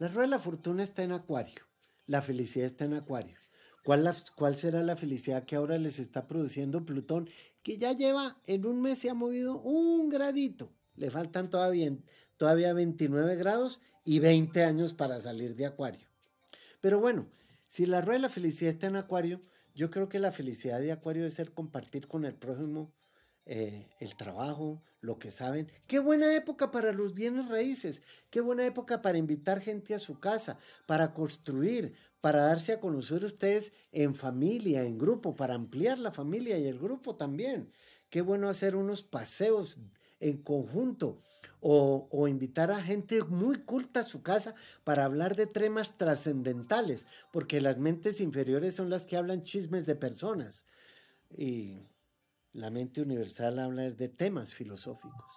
La rueda de la fortuna está en Acuario. La felicidad está en Acuario. ¿Cuál, será la felicidad que ahora les está produciendo Plutón? Que ya lleva en un mes se ha movido un gradito. Le faltan todavía, todavía 29 grados y 20 años para salir de Acuario. Pero bueno, si la rueda de la felicidad está en Acuario, yo creo que la felicidad de Acuario es ser compartir con el prójimo eh, el trabajo, lo que saben. Qué buena época para los bienes raíces, qué buena época para invitar gente a su casa, para construir, para darse a conocer ustedes en familia, en grupo, para ampliar la familia y el grupo también. Qué bueno hacer unos paseos en conjunto o, o, invitar a gente muy culta a su casa para hablar de temas trascendentales, porque las mentes inferiores son las que hablan chismes de personas. Y la mente universal habla de temas filosóficos.